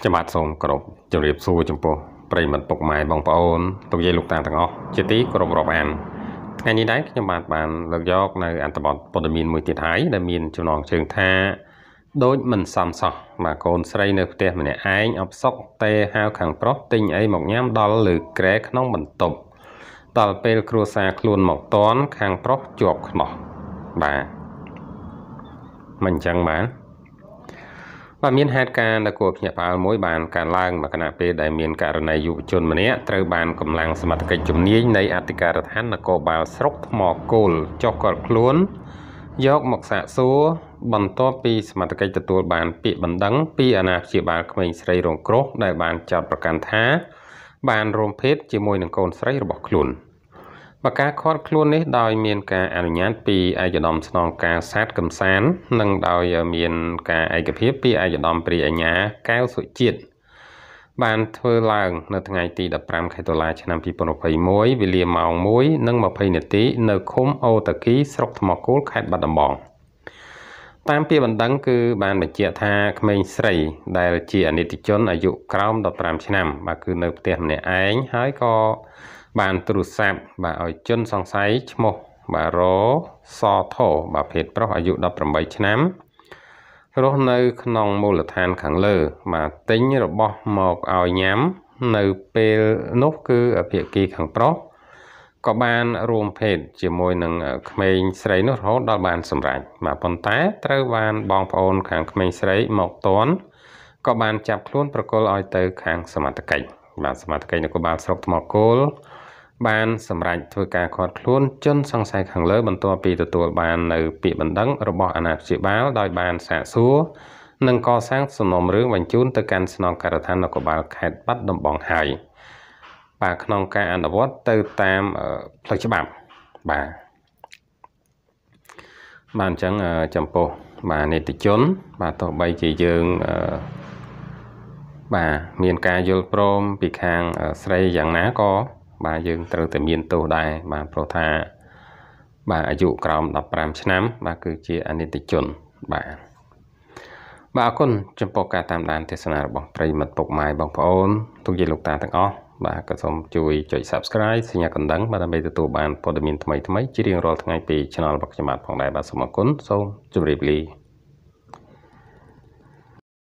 ខ្ញុំបាទសូមគោរពជម្រាបសួរចំពោះប្រិយមិត្តពុកម៉ែបងប្អូនទុកយាយលោកតាទាំងអស់ជាទីគោរពរាប់អានថ្ងៃនេះដែរខ្ញុំបាទបានលើកយក នៅអត្ថបទព័ត៌មាន មួយទៀតហើយដែលមានចំណងជើងថា ដូចមិនសំសោះបាទកូនស្រីនៅផ្ទះម្នាក់ឯងអបសុកតែហៅខាងប្រុសទិញអីមកញ៉ាំដល់លើក្រែក្នុងបន្ទប់ដល់ពេលគ្រួសារខ្លួនមកតន់ខាងប្រុសជាប់ខ្នោះបាទមិនអញ្ចឹងបាទបាទមានហេតុការណ៍ដែលគួរភ្ញាក់ផ្អើលមួយបានកើតឡើងមកគណៈពេលដែលមានករណីយុវជនម្នាក់ត្រូវបានកម្លាំងសមត្ថកិច្ចជំនាញនៃអធិការដ្ឋាននគរបាលស្រុកថ្មគោលចុះគាត់ខ្លួនយកមកសាកសួរបន្ទាប់ពីសមត្ថកិច្ចទទួលបានពាក្យបណ្ដឹង ពីអាណាព្យាបាលក្មេងស្រីរងគ្រោះដែល បានចោទប្រកាន់ថាបានរួមភេទជាមួយនឹងកូនស្រីរបស់ខ្លួន។បើការខាត់ខ្លួននេះដោយមានការអនុញ្ញាតពីឯកឧត្តមស្នងការសាទកំសាននិងដោយមានការឯកភាពពីឯកឧត្តមព្រះអញ្ញាកែវសុជាតិបានធ្វើឡើងនៅថ្ងៃទី15ខែតុលាឆ្នាំ2021វេលាម៉ោង1:20នាទីនៅឃុំអូតាគីស្រុកថ្មគោលខេត្តបាត់ដំបង។តាមពាក្យបណ្ដឹងគឺ បានបញ្ជាក់ថាក្មេងស្រី ដែលជាអនិច្ចជនអាយុក្រោម15ឆ្នាំបាទគឺនៅផ្ទះម្នាក់ឯងហើយក៏បានទូរស័ព្ទបាទឲ្យជនសង្ស័យឈ្មោះ បាទរសថបាទភេទប្រុសអាយុ18ឆ្នាំរស់នៅ ក្នុងមូលដ្ឋានខាងលើបាទទិញរបស់មកឲ្យញ៉ាំ នៅពេលនោះគឺអភិគីខាងប្រុសក៏បានរួមភេទជាមួយនឹងក្មេងស្រីនោះរហូតដល់បានសម្រេចបាទប៉ុន្តែត្រូវបានបងប្អូនខាងក្មេងស្រីមកតន់ក៏បានចាប់ខ្លួន ប្រគល់ឲ្យទៅ ខាងសមត្ថកិច្ចបាទសមត្ថកិច្ចនគរបាលស្រុកថ្មគោលបានសម្រេចធ្វើការឃាត់ខ្លួនជនសង្ស័យខាងលើបន្ទាប់ពីទទួលបាននៅពាក្យបណ្ដឹងរបស់អាណាព្យាបាលដោយបានសាកសួរនិងកសាងសំណុំរឿងបញ្ជូនទៅកាន់ស្នងការដ្ឋាននគរបាល ខេត្តបាត់ដំបងហើយ។បាទក្នុងការអនុវត្តទៅតាមផ្លូវច្បាប់បាទបាទអញ្ចឹងចំពោះ បាទនេតិជន បាទទោះបីជាយើងបាទមានការយល់ព្រមពីខាងស្រីយ៉ាងណាក៏បាទយើងត្រូវតែមានទោសដែរបាទព្រោះថា បាទអាយុក្រោម15ឆ្នាំ បាទគឺជាអនិច្ចជន បាទបាទអរគុណចំពោះការតាមដានទេសនារបស់ប្រិមិត្តពុកម៉ែបងប្អូនទុកជាលោកតាទាំងអស់បាទក៏សូមជួយចុច Subscribe សញ្ញាកណ្ដឹងបាទដើម្បីទទួលបានព័ត៌មានថ្មីៗជារៀងរាល់ថ្ងៃពី Channel របស់ខ្ញុំបាទផងដែរបាទសូមអរគុណសូមជម្រាបលា